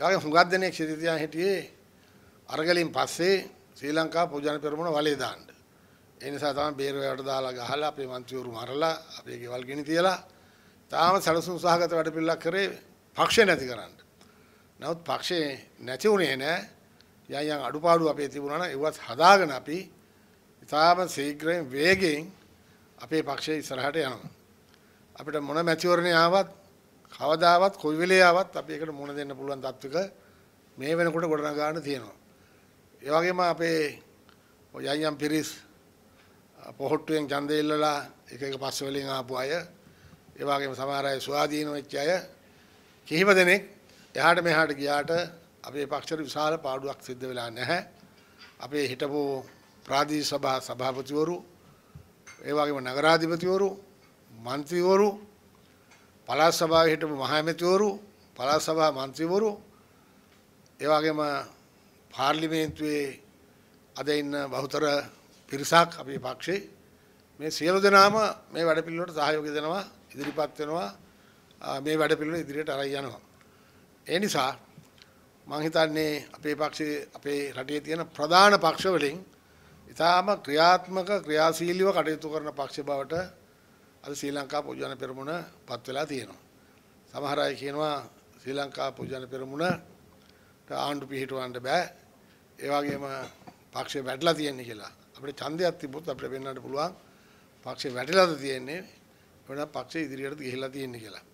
යාගේ හුඟක් දෙනෙක් ක්ෂිතිතියන් හිටියේ අරගලින් පස්සේ ශ්‍රී ලංකා පූජන පෙරමුණ වලේ දාන්න. ඒ නිසා තමයි බේරවැවට දාලා ගහලා අපේ മന്ത്രിවරු මරලා අපේ ගෙවල් ගිනි තියලා තාම සැලසුම් සහගත වැඩපිළිවෙලක් කරේ පක්ෂය නැති කරන්න. නමුත් පක්ෂේ නැති වුණේ නෑ. යයන් අඩුපාඩු අපේ තිබුණා නම් ඒවත් හදාගෙන අපි ඉතාම ශීඝ්‍රයෙන් වේගයෙන් අපේ පක්ෂය ඉස්සරහට යනවා. අපිට මොන මැතිවරණේ ආවත් කවදාවත් කොයි වෙලාවත් අපි ඒකට මුණ දෙන්න පුළුවන් තත්වක මේ වෙනකොට ගොඩනගාන්න තියෙනවා. ඒ වගේම අපේ යම් යම් පිරිස් පොහොට්ටුවෙන් ඡන්දෙ ඉල්ලලා එක එක පස්ස වලින් ආපු අය, ඒ වගේම සමහර අය ස්වාධීන වෙච්ච අය කිහිප දෙනෙක් එහාට මෙහාට ගියාට අපේ පක්ෂවල විශාල පාඩුවක් සිද්ධ වෙලා නැහැ. අපේ හිටපු ප්‍රාදේශීය සභා සභාපතිවරු, ඒ වගේම නගරාධිපතිවරු, മന്ത്രിවරු පළාත් සභාවේ හිටපු මහමැතිවරු පළාත් සභා මන්ත්‍රීවරු ඒ වගේම පාර්ලිමේන්තුවේ අද ඉන්න බහුතර පිරිසක් අපේ පක්ෂේ මේ සියලු දෙනාම මේ වැඩ පිළිවෙලට සහයෝගය දෙනවා ඉදිරිපත් වෙනවා මේ වැඩ පිළිවෙල ඉදිරියට අරයි යනවා ඒ නිසා මම හිතන්නේ අපේ පක්ෂයේ අපේ රටේ තියෙන ප්‍රධාන පක්ෂ වලින් ඉතාම ක්‍රියාත්මක ක්‍රියාශීලීව කටයුතු කරන පක්ෂ බවට අද ශ්‍රී ලංකා පොජ්ජන පෙරමුණ පත් වෙලා තියෙනවා. සමහර අය කියනවා ශ්‍රී ලංකා පොජ්ජන පෙරමුණ ආණ්ඩු පිහිටවන්න බෑ. ඒ වගේම පක්ෂේ වැටලා තියෙන්නේ කියලා. අපිට ඡන්දයක් තිබ්බොත් අපිට වෙන්නට පුළුවන් පක්ෂේ වැටලාද තියෙන්නේ. වෙන පක්ෂේ ඉදිරියට ගිහිලා තියෙන්නේ කියලා.